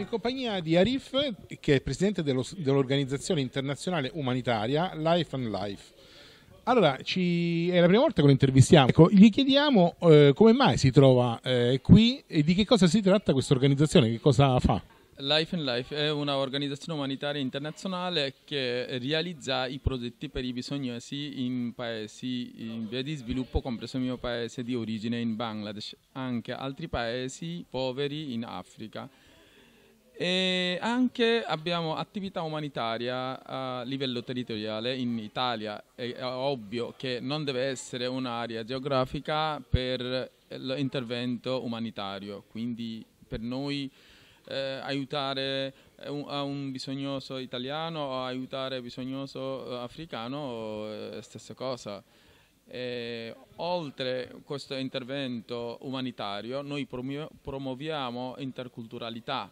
in compagnia di Arif, che è presidente dello, dell'organizzazione internazionale umanitaria Life and Life. Allora, ci... è la prima volta che lo intervistiamo. Ecco, gli chiediamo eh, come mai si trova eh, qui e di che cosa si tratta questa organizzazione, che cosa fa. Life and Life è un'organizzazione umanitaria internazionale che realizza i progetti per i bisognosi in paesi in via di sviluppo, compreso il mio paese di origine in Bangladesh, anche altri paesi poveri in Africa. E anche abbiamo attività umanitaria a livello territoriale in Italia, è ovvio che non deve essere un'area geografica per l'intervento umanitario, quindi per noi eh, aiutare un, a un bisognoso italiano o aiutare un bisognoso eh, africano eh, è stessa cosa. E, oltre questo intervento umanitario noi promuoviamo interculturalità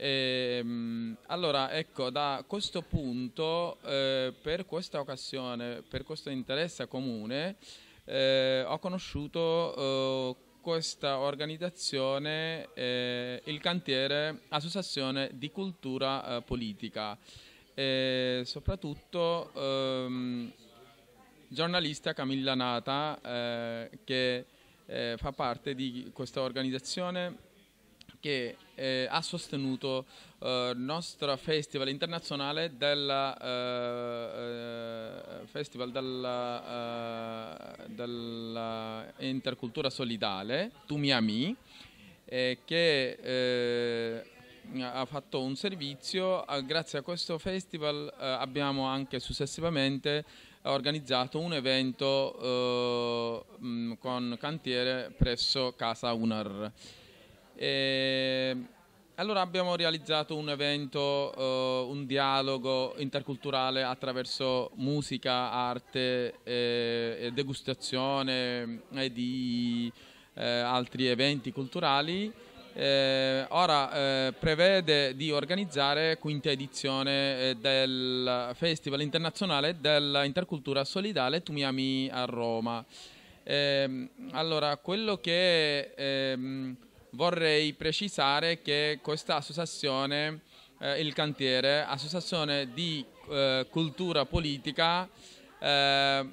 Ehm, allora, ecco, da questo punto, eh, per questa occasione, per questo interesse comune, eh, ho conosciuto eh, questa organizzazione, eh, il cantiere Associazione di Cultura eh, Politica, e soprattutto ehm, giornalista Camilla Nata, eh, che fa parte di questa organizzazione che eh, ha sostenuto il eh, nostro festival internazionale della, eh, eh, festival della, della intercultura solidale Tumiami che ha fatto un servizio, ah, grazie a questo festival abbiamo anche successivamente organizzato un evento con cantiere presso Casa Unar. E ehm, allora abbiamo realizzato un evento, uh, un dialogo interculturale attraverso musica, arte, eh, degustazione e eh, di eh, altri eventi culturali. Eh, ora eh, prevede di organizzare quinta edizione del Festival internazionale dell'intercultura solidale Tumiami a Roma. Ehm, allora, quello che ehm, vorrei precisare che questa associazione, eh, il cantiere, associazione di eh, cultura politica, eh,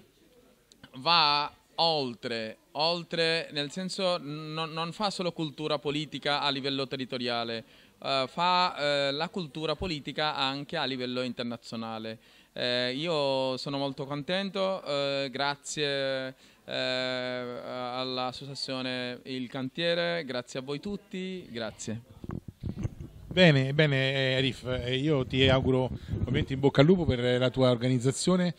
va oltre, oltre nel senso non, non, fa solo cultura politica a livello territoriale, eh, fa eh, la cultura politica anche a livello internazionale. Eh, io sono molto contento, grazie eh, all'associazione Il Cantiere, grazie a voi tutti, grazie. Bene, bene eh, Arif, eh, io ti auguro ovviamente in bocca al lupo per la tua organizzazione,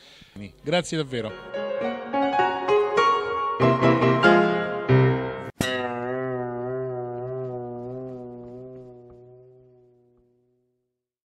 grazie davvero.